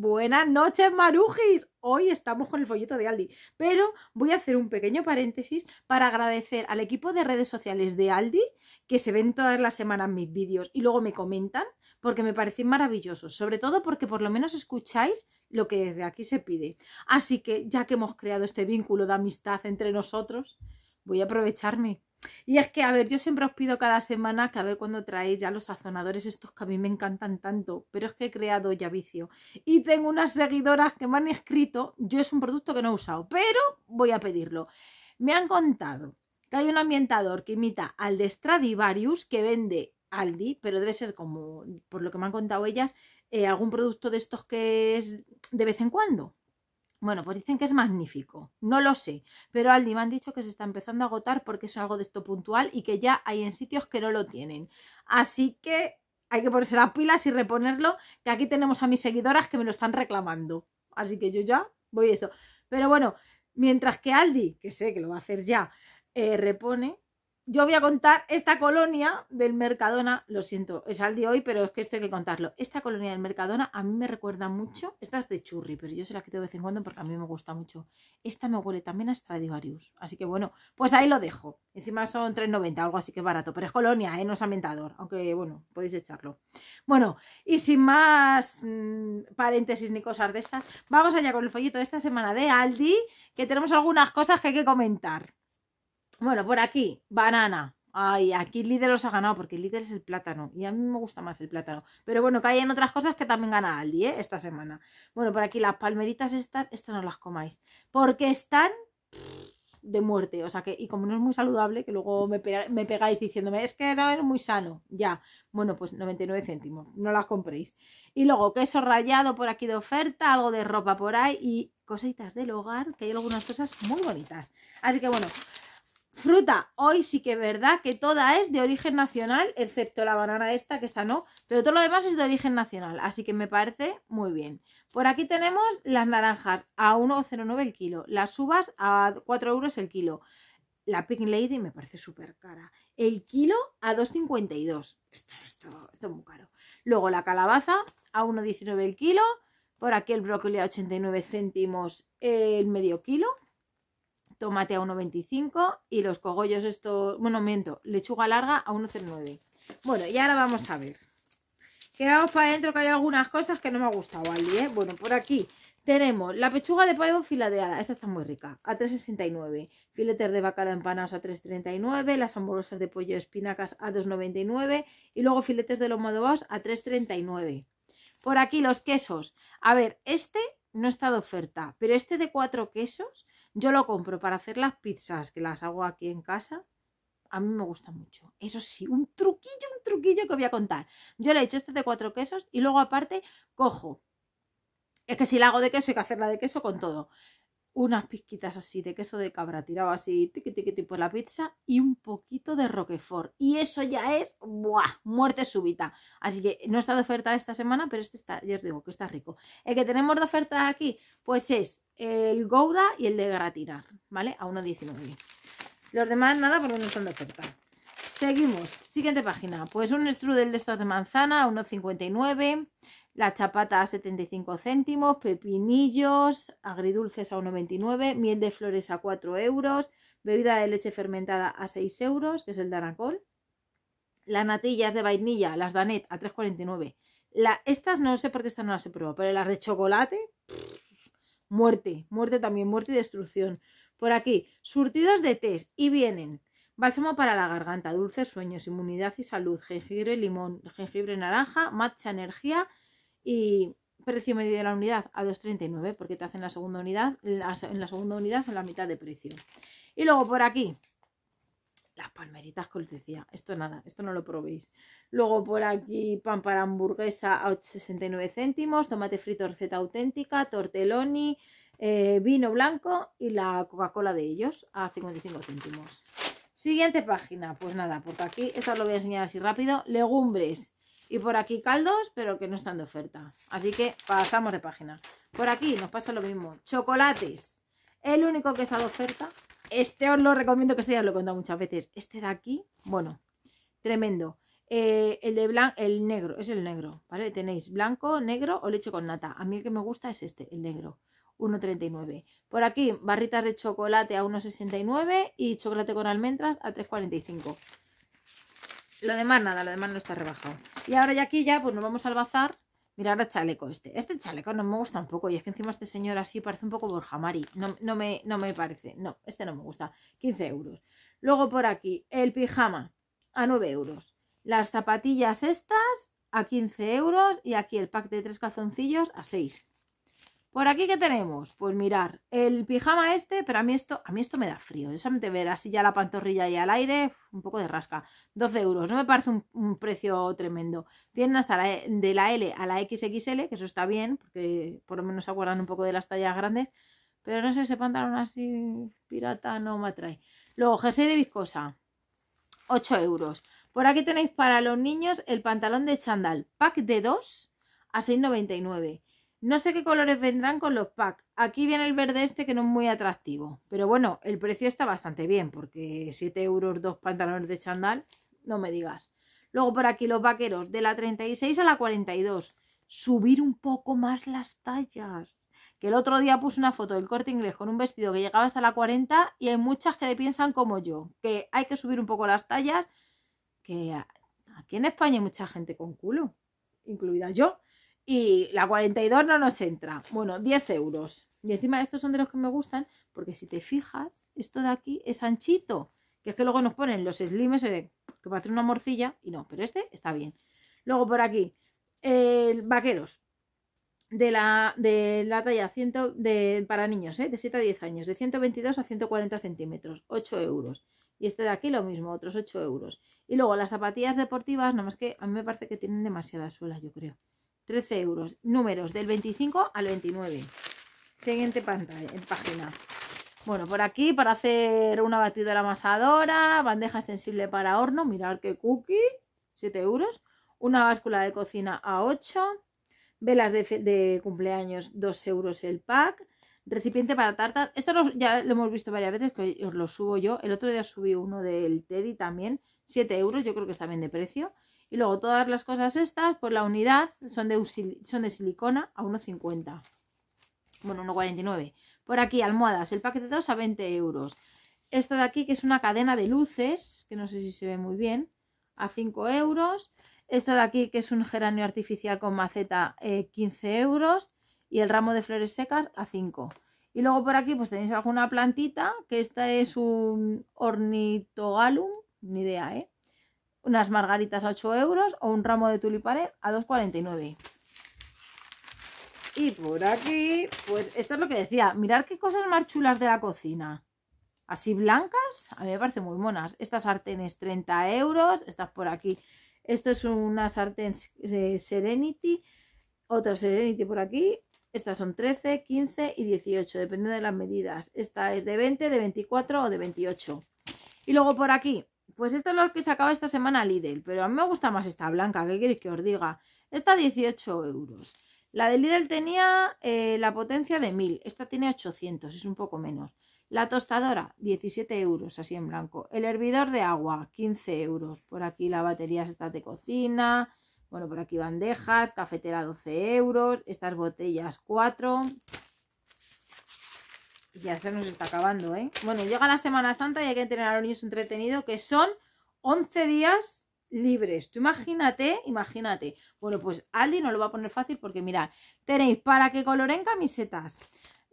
Buenas noches, Marujis. Hoy estamos con el folleto de Aldi, pero voy a hacer un pequeño paréntesis para agradecer al equipo de redes sociales de Aldi, que se ven todas las semanas mis vídeos y luego me comentan, porque me parecen maravillosos, sobre todo porque por lo menos escucháis lo que desde aquí se pide. Así que ya que hemos creado este vínculo de amistad entre nosotros, voy a aprovecharme y es que, a ver, yo siempre os pido cada semana que a ver cuando traéis ya los sazonadores estos que a mí me encantan tanto, pero es que he creado ya vicio. Y tengo unas seguidoras que me han escrito, yo es un producto que no he usado, pero voy a pedirlo. Me han contado que hay un ambientador que imita al de Stradivarius que vende Aldi, pero debe ser como, por lo que me han contado ellas, eh, algún producto de estos que es de vez en cuando. Bueno, pues dicen que es magnífico, no lo sé, pero Aldi me han dicho que se está empezando a agotar porque es algo de esto puntual y que ya hay en sitios que no lo tienen. Así que hay que ponerse las pilas y reponerlo, que aquí tenemos a mis seguidoras que me lo están reclamando. Así que yo ya voy a esto. Pero bueno, mientras que Aldi, que sé que lo va a hacer ya, eh, repone, yo voy a contar esta colonia del Mercadona, lo siento, es al de hoy, pero es que esto hay que contarlo. Esta colonia del Mercadona a mí me recuerda mucho, esta es de churri, pero yo se la quito de vez en cuando porque a mí me gusta mucho. Esta me huele también a Stradivarius, así que bueno, pues ahí lo dejo. Encima son 3,90, algo así que barato, pero es colonia, ¿eh? no es ambientador, aunque bueno, podéis echarlo. Bueno, y sin más mm, paréntesis ni cosas de estas, vamos allá con el folleto de esta semana de Aldi, que tenemos algunas cosas que hay que comentar. Bueno, por aquí, banana. Ay, aquí líder los ha ganado porque el líder es el plátano y a mí me gusta más el plátano. Pero bueno, que hay en otras cosas que también gana Aldi ¿eh? esta semana. Bueno, por aquí las palmeritas estas, estas no las comáis porque están de muerte. O sea que, y como no es muy saludable, que luego me, pegáis diciéndome, es que no es muy sano. Ya, bueno, pues 99 céntimos, no las compréis. Y luego queso rallado por aquí de oferta, algo de ropa por ahí y cositas del hogar, que hay algunas cosas muy bonitas. Así que bueno, Fruta, hoy sí que es verdad que toda es de origen nacional, excepto la banana esta, que está no, pero todo lo demás es de origen nacional, así que me parece muy bien. Por aquí tenemos las naranjas a 1,09 el kilo, las uvas a 4 euros el kilo, la Pink Lady me parece súper cara, el kilo a 2,52, esto, esto, esto es muy caro. Luego la calabaza a 1,19 el kilo, por aquí el brócoli a 89 céntimos el medio kilo, tomate a 1,25 y los cogollos estos, bueno, miento, lechuga larga a 1,09. Bueno, y ahora vamos a ver. Quedamos para adentro que hay algunas cosas que no me ha gustado, Aldi, ¿eh? Bueno, por aquí tenemos la pechuga de pollo filadeada, esta está muy rica, a 3,69. Filetes de bacalao empanados a 3,39. Las hamburguesas de pollo espinacas a 2,99. Y luego filetes de lomo a 3,39. Por aquí los quesos. A ver, este no está de oferta, pero este de cuatro quesos yo lo compro para hacer las pizzas que las hago aquí en casa. A mí me gusta mucho. Eso sí, un truquillo, un truquillo que voy a contar. Yo le he hecho este de cuatro quesos y luego aparte cojo. Es que si la hago de queso hay que hacerla de queso con todo unas pizquitas así de queso de cabra tirado así tiqui tiqui por la pizza y un poquito de roquefort. Y eso ya es ¡buah! muerte súbita. Así que no está de oferta esta semana, pero este está, ya os digo que está rico. El que tenemos de oferta aquí, pues es el Gouda y el de Gratinar, ¿vale? A 1,19. Los demás nada porque no están de oferta. Seguimos, siguiente página. Pues un strudel de estos de manzana a 1,59 la chapata a 75 céntimos, pepinillos, agridulces a 1,29, miel de flores a 4 euros, bebida de leche fermentada a 6 euros, que es el danacol, las natillas de vainilla, las danet a 3,49. La, estas no sé por qué estas no las he probado, pero las de chocolate, muerte, muerte también, muerte y destrucción. Por aquí, surtidos de test y vienen Bálsamo para la garganta, dulces sueños, inmunidad y salud, jengibre, limón, jengibre, naranja, matcha, energía y precio medio de la unidad a 2,39 porque te hacen la segunda unidad, en la segunda unidad en la mitad de precio. Y luego por aquí, las palmeritas como os decía, esto nada, esto no lo probéis. Luego por aquí, pan para hamburguesa a 69 céntimos, tomate frito receta auténtica, tortelloni, eh, vino blanco y la Coca-Cola de ellos a 55 céntimos. Siguiente página, pues nada, porque aquí, esto os lo voy a enseñar así rápido, legumbres. Y por aquí caldos, pero que no están de oferta. Así que pasamos de página. Por aquí nos pasa lo mismo. Chocolates. El único que está de oferta. Este os lo recomiendo que este os lo he contado muchas veces. Este de aquí, bueno, tremendo. Eh, el de blanco, el negro, es el negro, ¿vale? Tenéis blanco, negro o leche con nata. A mí el que me gusta es este, el negro. 1,39. Por aquí, barritas de chocolate a 1,69 y chocolate con almendras a 3,45. Lo demás nada, lo demás no está rebajado. Y ahora ya aquí ya pues nos vamos al bazar. Mirar el chaleco este. Este chaleco no me gusta un poco. Y es que encima este señor así parece un poco Borja No, no, me, no me parece. No, este no me gusta. 15 euros. Luego por aquí, el pijama a 9 euros. Las zapatillas estas a 15 euros. Y aquí el pack de tres calzoncillos a 6. Por aquí, ¿qué tenemos? Pues mirar, el pijama este, pero a mí esto, a mí esto me da frío. Yo solamente ver así ya la pantorrilla y al aire, un poco de rasca. 12 euros, no me parece un, precio tremendo. Tienen hasta e, de la L a la XXL, que eso está bien, porque por lo menos se acuerdan un poco de las tallas grandes. Pero no sé, ese pantalón así pirata no me atrae. Luego, jersey de viscosa, 8 euros. Por aquí tenéis para los niños el pantalón de chandal, pack de 2 a 6,99 no sé qué colores vendrán con los packs. Aquí viene el verde este que no es muy atractivo. Pero bueno, el precio está bastante bien porque 7 euros dos pantalones de chandal, no me digas. Luego por aquí los vaqueros, de la 36 a la 42. Subir un poco más las tallas. Que el otro día puse una foto del corte inglés con un vestido que llegaba hasta la 40 y hay muchas que piensan como yo, que hay que subir un poco las tallas, que aquí en España hay mucha gente con culo, incluida yo. Y la 42 no nos entra. Bueno, 10 euros. Y encima estos son de los que me gustan, porque si te fijas, esto de aquí es anchito. Que es que luego nos ponen los slimes que va a hacer una morcilla y no, pero este está bien. Luego por aquí, vaqueros. De la, de la talla 100 de, para niños, ¿eh? de 7 a 10 años, de 122 a 140 centímetros, 8 euros. Y este de aquí lo mismo, otros 8 euros. Y luego las zapatillas deportivas, nada más que a mí me parece que tienen demasiada suela, yo creo. 13 euros. Números del 25 al 29. Siguiente pantalla, página. Bueno, por aquí para hacer una batidora amasadora, bandeja extensible para horno, mirar qué cookie, 7 euros. Una báscula de cocina a 8. Velas de, cumpleaños, 2 euros el pack. Recipiente para tartas. Esto ya lo hemos visto varias veces, que os lo subo yo. El otro día subí uno del Teddy también, 7 euros, yo creo que está bien de precio. Y luego todas las cosas estas, por pues la unidad son de, son de silicona a 1,50. Bueno, 1,49. Por aquí, almohadas, el paquete de 2 a 20 euros. Esto de aquí, que es una cadena de luces, que no sé si se ve muy bien, a 5 euros. Esto de aquí, que es un geranio artificial con maceta, 15 eh, euros. Y el ramo de flores secas a 5. Y luego por aquí, pues tenéis alguna plantita, que esta es un ornitogalum, ni idea, ¿eh? unas margaritas a 8 euros o un ramo de tulipanes a 2,49. Y por aquí, pues esto es lo que decía. Mirad qué cosas más chulas de la cocina. Así blancas, a mí me parecen muy monas. Estas sartenes 30 euros, estas por aquí. Esto es una sartén eh, Serenity, otra Serenity por aquí. Estas son 13, 15 y 18, depende de las medidas. Esta es de 20, de 24 o de 28. Y luego por aquí, pues esto es lo que sacaba esta semana Lidl, pero a mí me gusta más esta blanca, ¿qué queréis que os diga? Esta 18 euros. La de Lidl tenía eh, la potencia de 1000, esta tiene 800, es un poco menos. La tostadora, 17 euros, así en blanco. El hervidor de agua, 15 euros. Por aquí la batería estas de cocina. Bueno, por aquí bandejas, cafetera 12 euros, estas botellas 4 ya se nos está acabando, ¿eh? Bueno, llega la Semana Santa y hay que tener a los niños entretenidos, que son 11 días libres. Tú imagínate, imagínate. Bueno, pues Aldi no lo va a poner fácil porque mirad, tenéis para que coloren camisetas.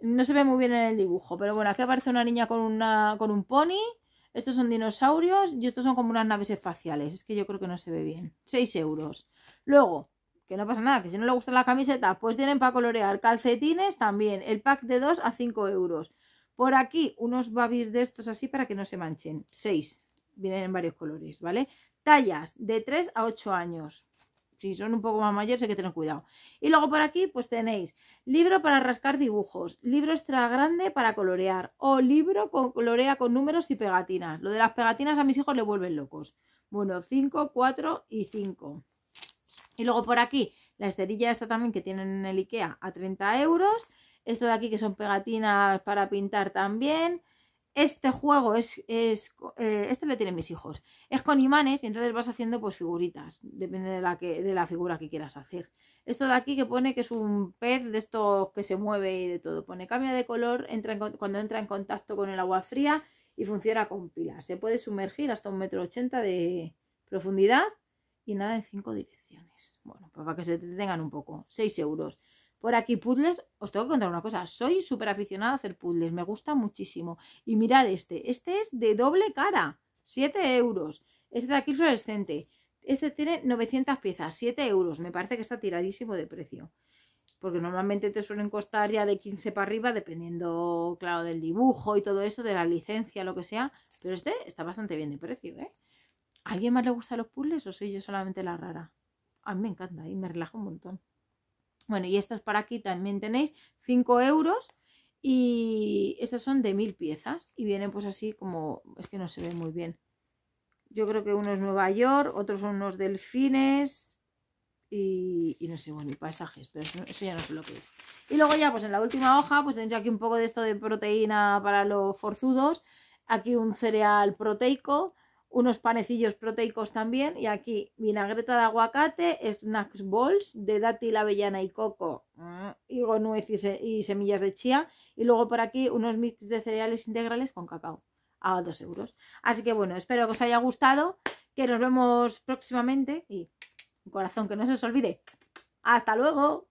No se ve muy bien en el dibujo, pero bueno, aquí aparece una niña con, una, con un pony. Estos son dinosaurios y estos son como unas naves espaciales. Es que yo creo que no se ve bien. 6 euros. Luego, que no pasa nada, que si no le gustan las camisetas, pues tienen para colorear calcetines también, el pack de 2 a 5 euros. Por aquí unos babis de estos así para que no se manchen, 6, vienen en varios colores, ¿vale? Tallas de 3 a 8 años. Si son un poco más mayores hay que tener cuidado. Y luego por aquí pues tenéis libro para rascar dibujos, libro extra grande para colorear o libro con colorea con números y pegatinas. Lo de las pegatinas a mis hijos le vuelven locos. Bueno, 5, 4 y 5. Y luego por aquí, la esterilla esta también que tienen en el IKEA a 30 euros. Esto de aquí que son pegatinas para pintar también. Este juego es, es eh, este le tienen mis hijos. Es con imanes y entonces vas haciendo pues figuritas, depende de la, que, de la figura que quieras hacer. Esto de aquí que pone que es un pez de estos que se mueve y de todo. Pone cambia de color entra cuando entra en contacto con el agua fría y funciona con pilas. Se puede sumergir hasta un metro ochenta de profundidad y nada en 5 días bueno, pues para que se tengan un poco, 6 euros. Por aquí puzzles, os tengo que contar una cosa, soy súper aficionada a hacer puzzles, me gusta muchísimo. Y mirad este, este es de doble cara, 7 euros. Este de aquí fluorescente, este tiene 900 piezas, 7 euros, me parece que está tiradísimo de precio. Porque normalmente te suelen costar ya de 15 para arriba, dependiendo, claro, del dibujo y todo eso, de la licencia, lo que sea. Pero este está bastante bien de precio, ¿eh? alguien más le gustan los puzzles o soy yo solamente la rara? a mí me encanta y me relaja un montón. Bueno, y estas para aquí también tenéis 5 euros y estas son de mil piezas y vienen pues así como, es que no se ve muy bien. Yo creo que uno es Nueva York, otros son unos delfines y, no sé, bueno, y paisajes, pero eso, eso, ya no sé lo que es. Y luego ya pues en la última hoja pues tenéis aquí un poco de esto de proteína para los forzudos, aquí un cereal proteico, unos panecillos proteicos también y aquí vinagreta de aguacate, snacks balls de dátil, avellana y coco, higo, mm, nuez y, y, semillas de chía y luego por aquí unos mix de cereales integrales con cacao a dos euros. Así que bueno, espero que os haya gustado, que nos vemos próximamente y un corazón que no se os olvide. ¡Hasta luego!